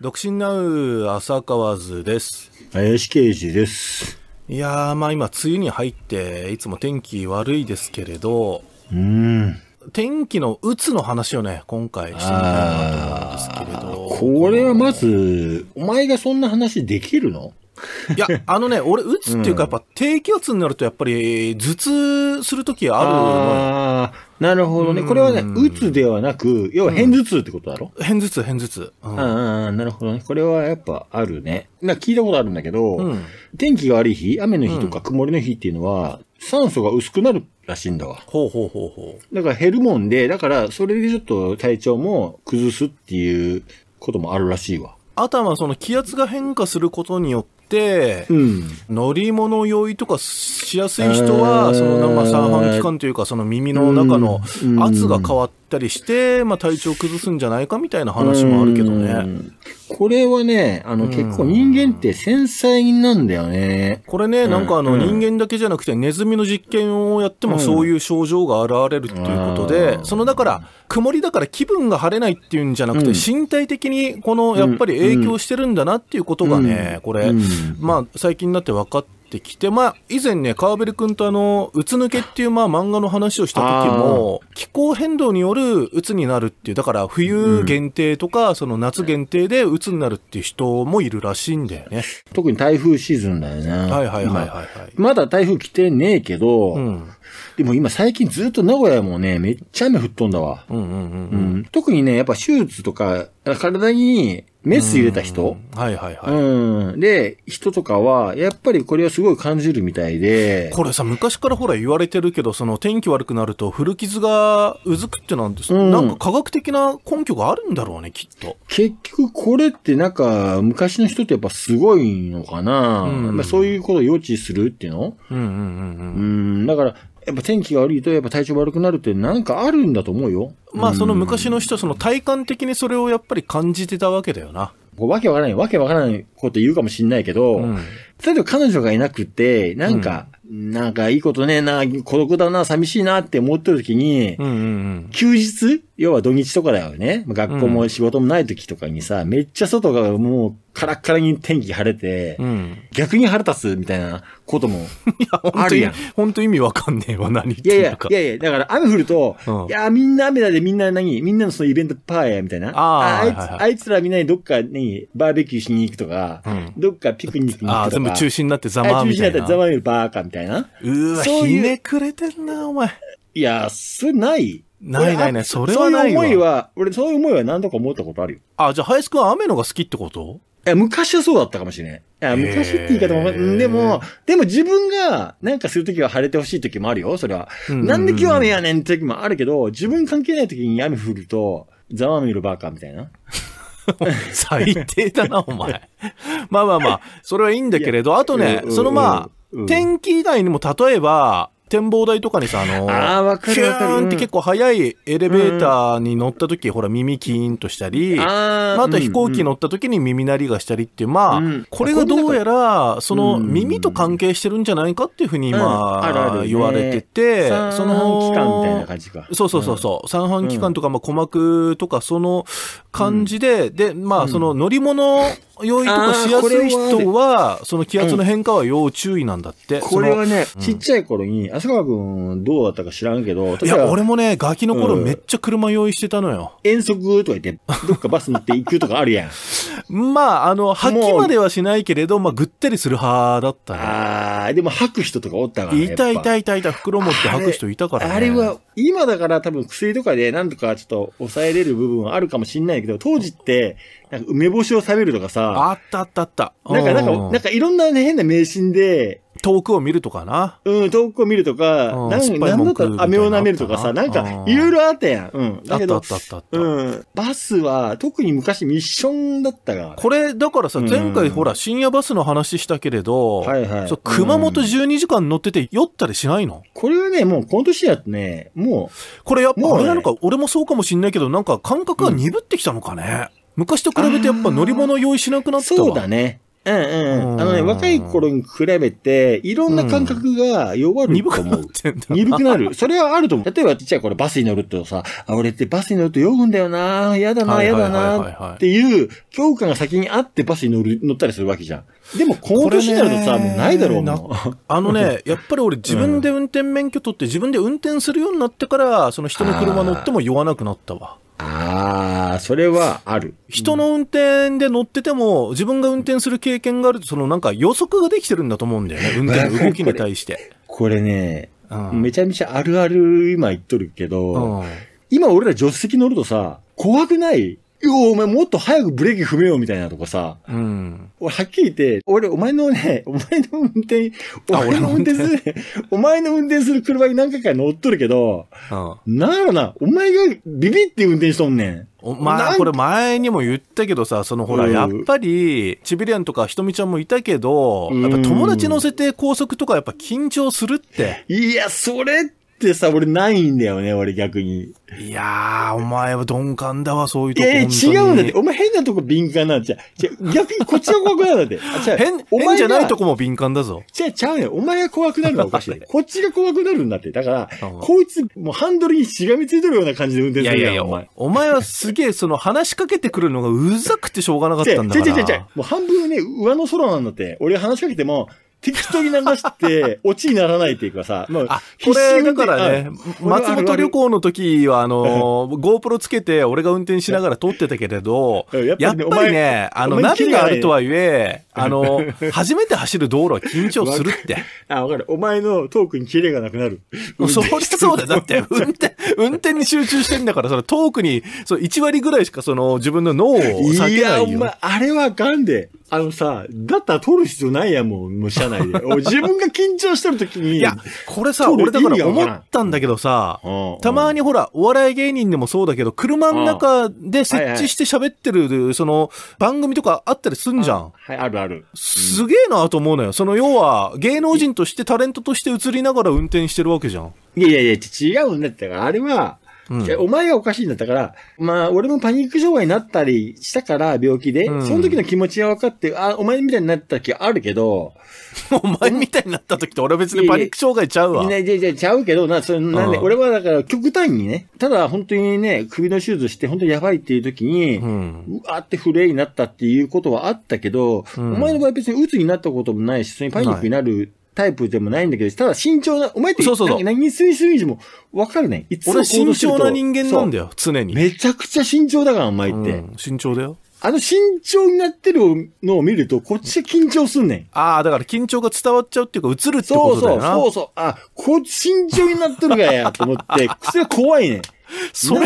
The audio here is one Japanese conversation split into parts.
独身なう浅川図です。林刑事です。いやー、まあ今、梅雨に入って、いつも天気悪いですけれど、うーん。天気の鬱の話をね、今回してみたいなと思うんですけれど。これはまず、お前がそんな話できるのいや、あのね、俺、打つっていうか、やっぱ低気圧になると、やっぱり頭痛するときあるあなるほどね。これはね、打つではなく、要は偏頭痛ってことだろ偏頭痛、偏頭痛。うん、あなるほどね。これはやっぱあるね。な聞いたことあるんだけど、天気が悪い日、雨の日とか曇りの日っていうのは、酸素が薄くなるらしいんだわ。ほうほうほうほう。だから減るもんで、だからそれでちょっと体調も崩すっていうこともあるらしいわ。あとはその気圧が変化することによっ、うん、乗り物酔いとかしやすい人は、えー、その生三半規管というかその耳の中の圧が変わったりして、まあ、体調崩すんじゃないかみたいな話もあるけどね。これはね、あの、結構人間って繊細なんだよね。これね、なんかあの、人間だけじゃなくて、ネズミの実験をやってもそういう症状が現れるっていうことで、そのだから、曇りだから気分が晴れないっていうんじゃなくて、身体的にこの、やっぱり影響してるんだなっていうことがね、これ、まあ、最近になって分かって、ってきて、まあ、以前ね、川辺君とあの、うつ抜けっていうまあ漫画の話をした時も、気候変動によるうつになるっていう、だから冬限定とか、うん、その夏限定でうつになるっていう人もいるらしいんだよね。特に台風シーズンだよね。はいはいはいはい、はい。まだ台風来てねえけど、うん、でも今最近ずっと名古屋もね、めっちゃ雨降っとんだわ。うんうんうんうん特にね、やっぱ手術とか、体にメス入れた人はいはいはい。で、人とかは、やっぱりこれはすごい感じるみたいで。これさ、昔からほら言われてるけど、その天気悪くなると古傷がうずくってなんです、うん、なんか科学的な根拠があるんだろうね、きっと。結局これってなんか、昔の人ってやっぱすごいのかな、うん、そういうことを予知するっていうのうんうんうんうん。うん。だから、やっぱ天気が悪いと、やっぱ体調悪くなるってなんかあるんだと思うよ。まあ、その昔の人はその体感的にそれをやっぱり感じてたわけだよな。わけわからない、わけわからないこと言うかもしんないけど、うん例えば彼女がいなくて、なんか、うん、なんかいいことねえな、孤独だな、寂しいなって思ってる時に、うんうんうん、休日要は土日とかだよね。学校も仕事もない時とかにさ、うん、めっちゃ外がもうカラッカラに天気晴れて、うん、逆に晴れたすみたいなことも あるやん。いや本当意味わかんねえわ、何言っか。いやいや、いやいや、だから雨降ると、うん、いや、みんな雨だでみんな何みんなのそのイベントパーや、みたいな。ああ、はいはい、あいつらみんなにどっかにバーベキューしに行くとか、どっかピクニックに行くとか。部中止になってざまーみたいな。中心になってザマーるバーカみたいな。うわ、そうひねくれてんな、お前。いや、それない。ないないない、それはないそういう思いは、俺そういう思いは何度か思ったことあるよ。あ、じゃあ林くんは雨のが好きってこといや、昔はそうだったかもしれない。いや、昔って言い方も、でも、でも自分がなんかするときは晴れてほしいときもあるよ、それは。なんで今日雨やねんって時もあるけど、自分関係ないときに雨降ると、ざわみるバーカみたいな。最低だな、お前。まあまあまあ、それはいいんだけれど、あとね、そのまあ、天気以外にも、例えば、展望台とかにさ、あの、あキューンって結構速いエレベーターに乗った時、うん、ほら耳キーンとしたり、あ,、まあ、あと飛行機乗った時に耳鳴りがしたりっていう、まあ、うん、これがどうやら、その耳と関係してるんじゃないかっていうふうに今、言われてて、うん、その、期間みたいな感じか。そうそうそうそう、三半期間とか、まあ、鼓膜とか、その感じで、で、まあ、その乗り物、酔いとかしやすい人は、その気圧の変化は要注意なんだって。うん、これはね、うん、ちっちゃい頃に、浅川くんどうだったか知らんけど、いや、俺もね、ガキの頃めっちゃ車用意してたのよ。うん、遠足とか言って、どっかバス乗って行くとかあるやん。まあ、あの、吐きまではしないけれど、まあ、ぐったりする派だったね。ああ、でも吐く人とかおったからね。いたいたいたいた、袋持って吐く人いたからね。あれは、今だから多分薬とかでなんとかちょっと抑えれる部分はあるかもしんないけど、当時って、なんか梅干しを食べるとかさ、あったあったあった。なんか、なんか、なんかいろんな、ね、変な迷信で。遠くを見るとかな。うん、遠くを見るとか、なんなんだ飴を舐めるとかさ、なんか、いろいろあったやん。うん。あったあったあったうん。バスは、特に昔ミッションだったが。これ、だからさ、前回ほら、深夜バスの話したけれど、はいはい。熊本12時間乗ってて酔ったりしないのこれはね、もうこの年だとね、もう。これやっぱ、あれなのか、俺もそうかもしんないけど、なんか感覚が鈍ってきたのかね。昔と比べてやっぱ乗り物用意しなくなったそうだね。うんうん。あのね、若い頃に比べて、いろんな感覚が弱ると思う。うん、鈍くなる。それはあると思う。例えば、ちっちゃい頃バスに乗るとさ、あ、俺ってバスに乗ると酔うんだよな、嫌だな、嫌だな、っていう、強化が先にあってバスに乗る、乗ったりするわけじゃん。でも、この年になるとさ、もうないだろう、もう。あのね、やっぱり俺自分で運転免許取って自分で運転するようになってから、その人の車乗っても酔わなくなったわ。ああ、それはある。人の運転で乗ってても、自分が運転する経験があると、そのなんか予測ができてるんだと思うんだよね。運転の動きに対して。これね、うん、めちゃめちゃあるある今言っとるけど、うん、今俺ら助手席乗るとさ、怖くないいや、お前もっと早くブレーキ踏めよみたいなとこさ。うん。俺はっきり言って、俺、お前のね、お前の運転、お前の運転する、お前の運転する車に何回か乗っとるけど、うん。なんやろな、お前がビビって運転しとんねん。まあ、これ前にも言ったけどさ、そのほら、やっぱり、チビリアンとかひとみちゃんもいたけど、やっぱ友達乗せて高速とかやっぱ緊張するって。いや、それって、ってさ、俺ないんだよね、俺逆に。いやー、お前は鈍感だわ、そういうとこ。えー、違うんだって。お前変なとこ敏感なんじゃ。じゃ、逆にこっちが怖くなるんだって。あ、違う。変、お前じゃないとこも敏感だぞ。違う、ちゃうね。お前が怖くなるのはおかしい。こっちが怖くなるんだって。だから、こいつ、もうハンドルにしがみついてるような感じで運転するんだよ。お前。お前はすげえ、その話しかけてくるのがうざくてしょうがなかったんだから。違 う違う違う違う。もう半分ね、上の空なんだって。俺話しかけても、適当に流して、オチにならないっていうかさ、まあ、これだからね、松本旅行の時は、あの、GoPro つけて、俺が運転しながら撮ってたけれど、やっぱりね、あの、ナビがあるとはいえ、あの、初めて走る道路は緊張するって。あ、わかる。お前のトークにキレがなくなる。そりゃそうだ。だって、運転、運転に集中してんだから、そのトークに、そう、1割ぐらいしかその、自分の脳を避けないよ。いや、お前、あれはガンで。あのさ、だったら撮る必要ないやもん、もう車内で。自分が緊張してる時に。いや、これさ、俺だから思ったんだけどさ、たまにほら、お笑い芸人でもそうだけど、車の中で設置して喋ってる、その、番組とかあったりすんじゃん。はい、あるある。ある。すげえなと思うのよ。その要は、芸能人としてタレントとして映りながら運転してるわけじゃん。いやいやいや、違うんだって。かあれは、うん、お前がおかしいんだったから、まあ、俺もパニック障害になったりしたから、病気で、うん、その時の気持ちは分かって、あ、お前みたいになった時あるけど、お前みたいになった時って俺別にパニック障害ちゃうわ。いやいやいや、ちゃうけど、な、それなんで、うん、俺はだから極端にね、ただ本当にね、首の手術して本当にやばいっていう時に、うん、わーってフレイになったっていうことはあったけど、お前の場合別に鬱になったこともないし、それにパニックになる、タイプでもないんだけど、ただ慎重な、お前ってそうそうそう何するすみでもわかるね。いつも俺慎重な人間なんだよ、常に。めちゃくちゃ慎重だから、お前って。うん、慎重だよ。あの慎重になってるのを見ると、こっちで緊張すんねん。ああ、だから緊張が伝わっちゃうっていうか、映るってことだよな。そうそう、そうそう。あ、こっち慎重になってるがや、と思って、癖が怖いねん。それを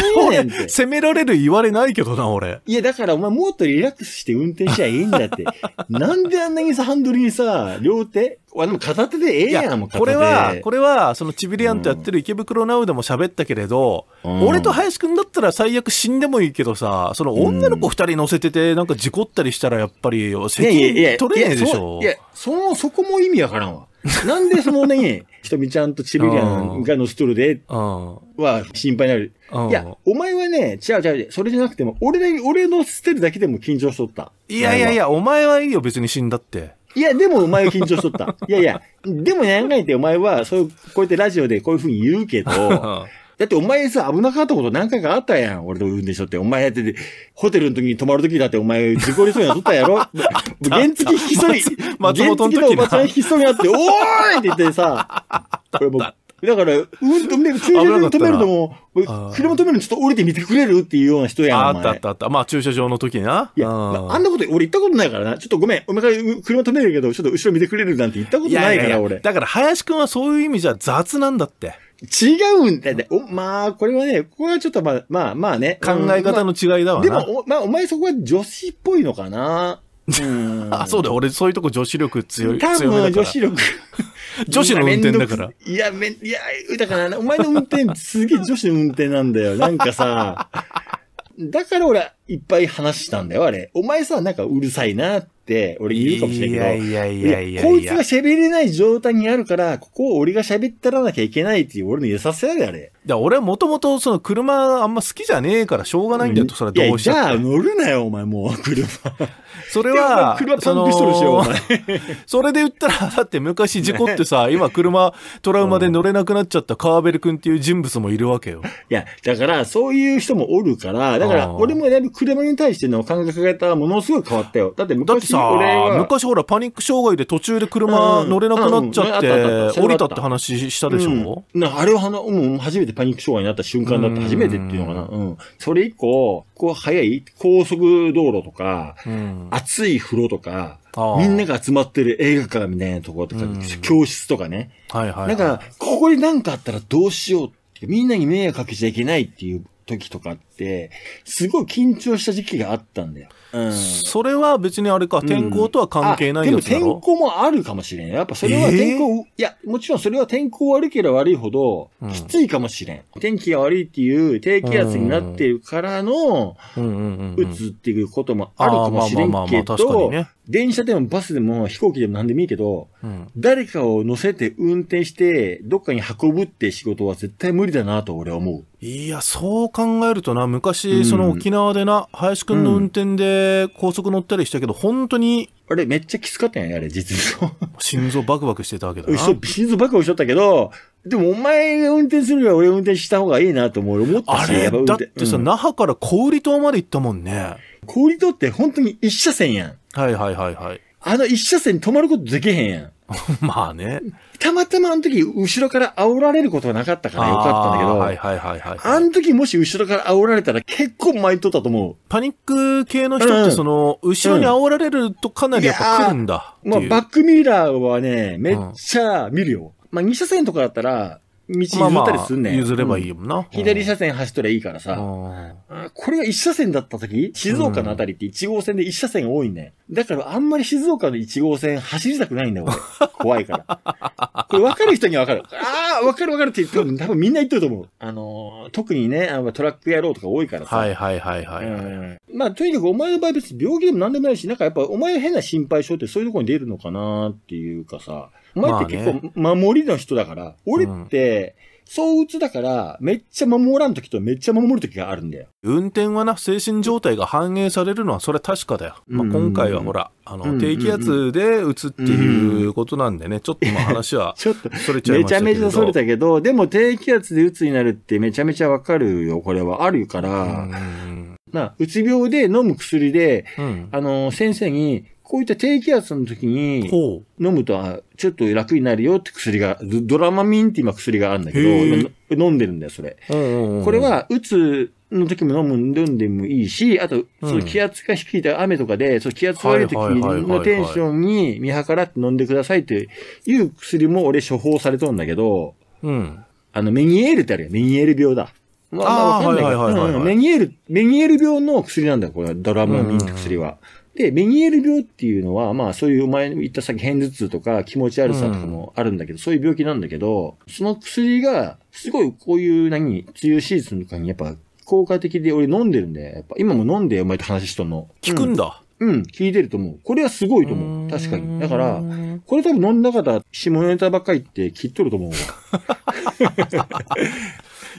責められる言われないけどな、俺。いや、だからお前もっとリラックスして運転しちゃいいんだって。なんであんなにさ、ハンドルにさ、両手でも片手でええやん、もこれは、これは、そのチビリアンとやってる池袋ナウでも喋ったけれど、うん、俺と林くんだったら最悪死んでもいいけどさ、その女の子二人乗せてて、なんか事故ったりしたらやっぱり、責任取れでしょ。いやいやいや、その、そこも意味わからんわ。なんでそのね、ひとみちゃんとチビリアンがのストールで、は心配になる。いや、お前はね、違う違うそれじゃなくても、俺だけ、俺の捨てるだけでも緊張しとった。いやいやいや、お前はいいよ、別に死んだって。いや、でもお前は緊張しとった。いやいや、でもやんがいてお前は、そう、こうやってラジオでこういうふうに言うけど、だってお前さ、危なかったこと何回かあったやん。俺と運転しとって。お前やってて、ホテルの時に泊まる時だってお前、事故りそうになっと ったやろ原付きひきそり、松本の時のおばちゃんひきそりあって、おーいって言ってさ、これもう、だから、うん、ね、駐車場止めるのも、車止めるのちょっと降りてみてくれるっていうような人やん。あったあったあった。まあ駐車場の時な。いや、あんなこと俺行ったことないからな。ちょっとごめん、お前が車止めるけど、ちょっと後ろ見てくれるなんて行ったことないから俺。いやいやいやだから林くんはそういう意味じゃ雑なんだって。違うんだよ、お、まあ、これはね、ここはちょっとまあ、まあ、まあね。考え方の違いだわな。まあ、でも、お、まあ、お前そこは女子っぽいのかな。うん。あ、そうだ俺そういうとこ女子力強い。多分女子力。女子の運転だから。いや、めん、いや、だからお前の運転すげえ女子の運転なんだよ。なんかさ、だから俺いっぱい話したんだよ、あれ。お前さ、なんかうるさいなっ、俺言うかもしれんけど、いやいやいやこいつが喋れない状態にあるから、ここを俺が喋ったらなきゃいけないっていう俺の優しさやで、あれ。俺はもともとその車あんま好きじゃねえからしょうがないんだよと、それどうしって。じゃあ乗るなよ、お前もう、車。それは、車パンクしとるしよ、お前。それで言ったら、だって昔事故ってさ、今車、トラウマで乗れなくなっちゃったカーベル君っていう人物もいるわけよ。いや、だからそういう人もおるから、だから俺もやる車に対しての考え方はものすごい変わったよ。だって昔俺昔ほらパニック障害で途中で車乗れなくなっちゃって、降りたって話したでしょ、うん、あれはもう初めてパニック障害になった瞬間だって初めてっていうのかな。うん。それ以降、こう早い高速道路とか、うん、暑い風呂とか、みんなが集まってる映画館みたいなところとか、教室とかね。はいはい、はい。だから、ここに何かあったらどうしようって、みんなに迷惑かけちゃいけないっていう時とかっ、すごい緊張した時期があったんだよ。うん。それは別にあれか、天候とは関係ないやつだろ、うん、でも天候もあるかもしれん。やっぱそれは天候、えー、いや、もちろんそれは天候悪ければ悪いほど、きついかもしれんうん、天気が悪いっていう低気圧になってるからの、うつっていうこともあるかもしれんけど、電車でもバスでも飛行機でも何でもいいけど、うん、誰かを乗せて運転して、どっかに運ぶって仕事は絶対無理だなと俺は思う。いや、そう考えるとな、昔、その沖縄でな、林くんの運転で高速乗ったりしたけど、本当にあれ、めっちゃきつかったんや、あれ、実は。心臓バクバクしてたわけだな。心臓バクバクしちゃったけど、でもお前が運転するよりは俺運転した方がいいなと思う。思ったし、あれ、だってさ、うん、那覇から小売島まで行ったもんね。小売島って本当に一車線やん。はいはいはいはい。あの一車線止まることできへんやん。まあね。たまたまあの時、後ろから煽られることはなかったからよかったんだけど、はいはいはいはい。あの時もし後ろから煽られたら結構前にとったと思う。パニック系の人ってその、後ろに煽られるとかなりやっぱ来るんだ。まあバックミラーはね、めっちゃ見るよ。まあ2車線とかだったら、譲ったりすんねん。まあ譲ればいいよな、うん。左車線走ったらいいからさ。これが一車線だった時静岡のあたりって一号線で一車線多いね、だからあんまり静岡の一号線走りたくないんだよ、怖いから。これ分かる人には分かる。ああ、分かる分かるって言って、多分みんな言ってると思う。あのー、特にね、トラック野郎とか多いからさ。はいはいはいはい、はいうん。まあとにかくお前の場合別に病気でも何でもないし、なんかやっぱお前変な心配性ってそういうところに出るのかなっていうかさ。前って結構守りの人だから、まあね、俺って、そう打つだから、めっちゃ守らん時とめっちゃ守る時があるんだよ。運転はな、精神状態が反映されるのはそれは確かだよ。まあ、今回はほら、あの、低気圧で打つっていうことなんでね、ちょっとまあ話は、ちょっと、それちゃいましたけど。めちゃめちゃそれたけど、でも低気圧で打つになるってめちゃめちゃわかるよ、これは。あるから、うんな、うつ病で飲む薬で、うん、あの、先生に、こういった低気圧の時に飲むと、ちょっと楽になるよって薬が、ドラマミンって今薬があるんだけど、飲んでるんだよ、それ。これは、うつの時も飲む、飲んでもいいし、あと、その気圧が低いと雨とかで、その気圧悪い時のテンションに見計らって飲んでくださいっていう薬も俺処方されとんだけど、うん。あの、メニエールってあるよ。メニエール病だ。まあ、あ、わかんないけど、メニエール、メニエール病の薬なんだよ、これ、ドラマミンって薬は。で、メニエール病っていうのは、まあそういうお前に言った先、偏頭痛とか気持ち悪さとかもあるんだけど、うん、そういう病気なんだけど、その薬が、すごいこういう何、梅雨シーズンとかにやっぱ効果的で、俺飲んでるんで、やっぱ今も飲んでお前と話しとんの。聞くんだ。うん、うん、聞いてると思う。これはすごいと思う。確かに。だから、これ多分飲んだ方、下ネタばっかりって切っとると思うわ。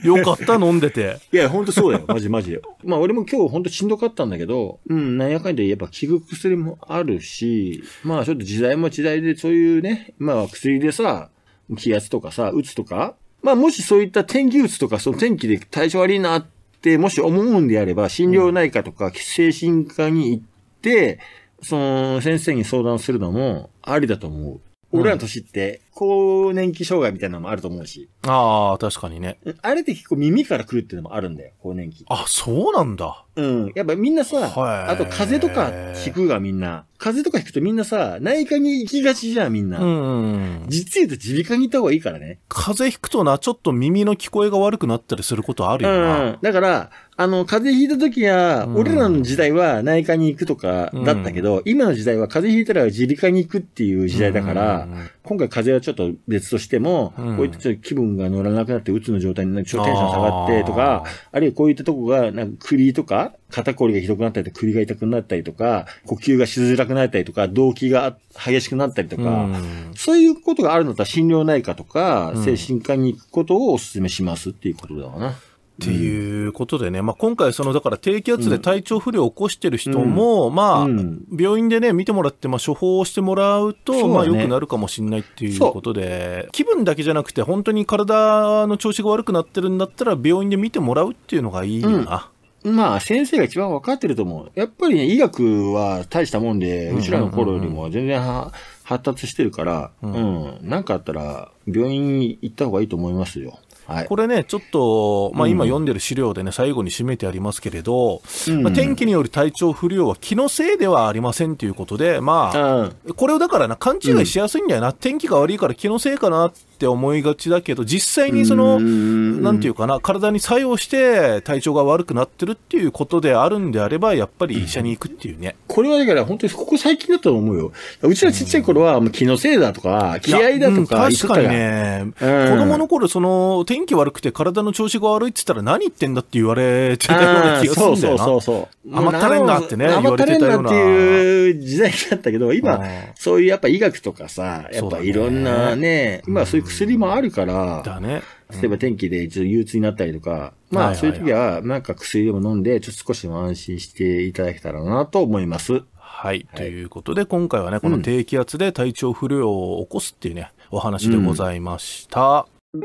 よかった、飲んでて。いや、ほんとそうだよ。マジマジ。まあ、俺も今日ほんとしんどかったんだけど、うん、なんやかんややっぱ効く薬もあるし、まあ、ちょっと時代も時代でそういうね、まあ、薬でさ、気圧とかさ、打つとか、まあ、もしそういった天気打つとか、その天気で体調悪いなって、もし思うんであれば、心療内科とか精神科に行って、うん、その、先生に相談するのもありだと思う。俺らの年って、更年期障害みたいなのもあると思うし。ああ、確かにね。あれって結構耳から来るっていうのもあるんだよ、更年期。あ、そうなんだ。うん。やっぱみんなさ、あと風邪とか引くがみんな。風邪とか引くとみんなさ、内科に行きがちじゃん、みんな。うん、ん。実言うと耳鼻科に行った方がいいからね。風邪引くとな、ちょっと耳の聞こえが悪くなったりすることあるよな。うん。だから、あの、風邪ひいた時は、俺らの時代は内科に行くとかだったけど、うん、今の時代は風邪ひいたら耳鼻科に行くっていう時代だから、うん今回風邪はちょっと別としても、うん、こういったちょっと気分が乗らなくなって、うつの状態になって、ちょっとテンション下がってとか、あるいはこういったとこが、なんか栗とか、肩こりがひどくなったり栗が痛くなったりとか、呼吸がしづらくなったりとか、動悸が激しくなったりとか、うん、そういうことがあるのだったら、心療内科とか、精神科に行くことをお勧めしますっていうことだわな。っていうことでね、うん、まあ、今回、そのだから低気圧で体調不良を起こしてる人も、うん、まあ、病院でね、見てもらって、ま処方をしてもらうと、まあ、良くなるかもしれないっていうことで、気分だけじゃなくて、本当に体の調子が悪くなってるんだったら、病院で見てもらうっていうのがいいよな。うん、まあ、先生が一番分かってると思う。やっぱりね、医学は大したもんで、うちらの頃よりも全然発達してるから、うん、うん、なんかあったら、病院に行った方がいいと思いますよ。はい、これね、ちょっと、まあ、今読んでる資料でね、うん、最後に締めてありますけれど、うん、まあ、天気による体調不良は気のせいではありませんということで、まあ、うん、これをだからな、勘違いしやすいんだよな、天気が悪いから気のせいかなっって思いがちだけど、実際にその、なんていうかな、体に作用して体調が悪くなってるっていうことであるんであれば、やっぱり医者に行くっていうね。これはだから本当にここ最近だと思うよ。うちらちっちゃい頃は気のせいだとか、気合だとか、うん、確かにね、うん、子供の頃、その、天気悪くて体の調子が悪いって言ったら何言ってんだって言われてたような気がするんだよな。そうそうそう甘ったれんなってね、言われてたような。っていう時代だったけど、今、そういうやっぱ医学とかさ、やっぱいろんなね、今そういう薬もあるから、だね。例えば天気でちょっと憂鬱になったりとか、まあそういう時は、なんか薬でも飲んで、ちょっと少しでも安心していただけたらなと思います。はい。ということで、今回はね、この低気圧で体調不良を起こすっていうね、お話でございました。うん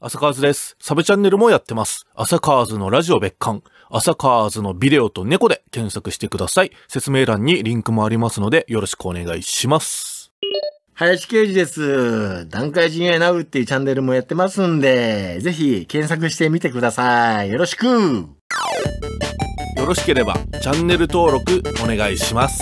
朝カーズです。サブチャンネルもやってます。朝カーズのラジオ別館、朝カーズのビデオと猫で検索してください。説明欄にリンクもありますので、よろしくお願いします。林刑事です。段階陣営ナウっていうチャンネルもやってますんで、ぜひ検索してみてください。よろしくよろしければチャンネル登録お願いします。